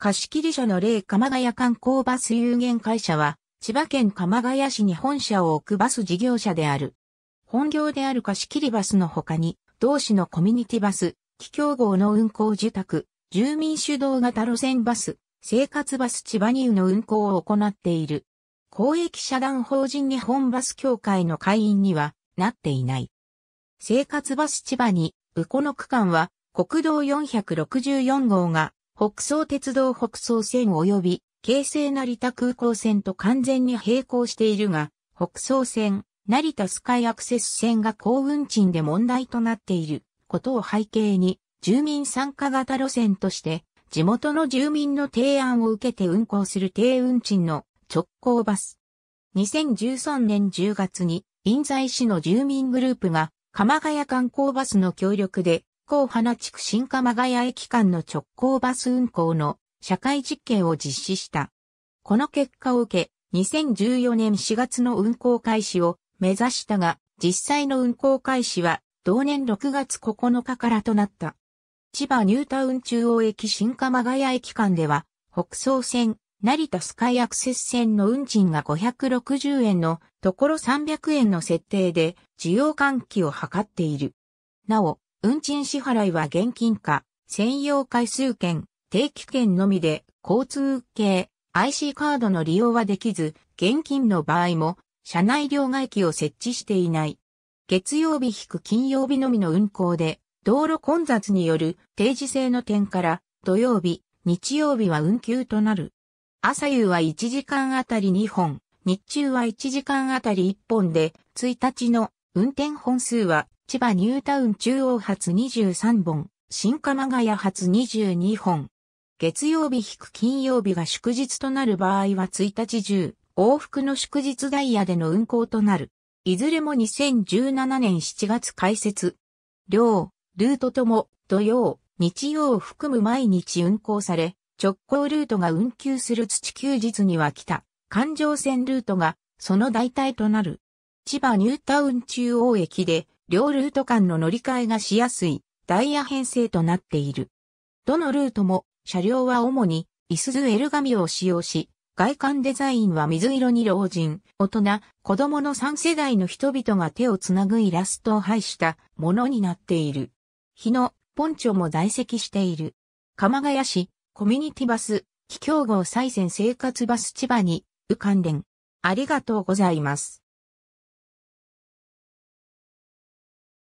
貸切所の例鎌ヶ谷観光バス有限会社は、千葉県鎌ヶ谷市に本社を置くバス事業者である。本業である貸切バスの他に、同市のコミュニティバス、気境号の運行受託、住民主導型路線バス、生活バス千葉ニューの運行を行っている。公益社団法人日本バス協会の会員にはなっていない。生活バス千葉に、ウこの区間は国道464号が北総鉄道北総線及び京成成田空港線と完全に並行しているが、北総線、成田スカイアクセス線が高運賃で問題となっていることを背景に、住民参加型路線として、地元の住民の提案を受けて運行する低運賃の直行バス。2013年10月に、印西市の住民グループが、鎌ヶ谷観光バスの協力で、行花地区新鎌ヶ谷駅間の直行バス運行の社会実験を実施した。この結果を受け、2014年4月の運行開始を目指したが、実際の運行開始は同年6月9日からとなった。千葉ニュータウン中央駅新鎌ヶ谷駅間では、北総線、成田スカイアクセス線の運賃が560円のところ300円の設定で需要喚起を図っている。なお、運賃支払いは現金化、専用回数券、定期券のみで、交通系 IC カードの利用はできず、現金の場合も、車内両替機を設置していない。月曜日引く金曜日のみの運行で、道路混雑による定時制の点から土曜日、日曜日は運休となる。朝夕は1時間あたり2本、日中は1時間あたり1本で、1日の運転本数は千葉ニュータウン中央発23本、新鎌ヶ谷発22本。月曜日引く金曜日が祝日となる場合は1日中、往復の祝日ダイヤでの運行となる。いずれも2017年7月開設。両、ルートとも土曜、日曜を含む毎日運行され、直行ルートが運休する土休日には来た、環状線ルートがその代替となる。千葉ニュータウン中央駅で両ルート間の乗り換えがしやすいダイヤ編成となっている。どのルートも車両は主にイスズエルガミを使用し、外観デザインは水色に老人、大人、子供の3世代の人々が手をつなぐイラストを配したものになっている。日野、ポンチョも在籍している。鎌ヶ谷市、コミュニティバス、気境号再選生活バス千葉に、う関連。ありがとうございます。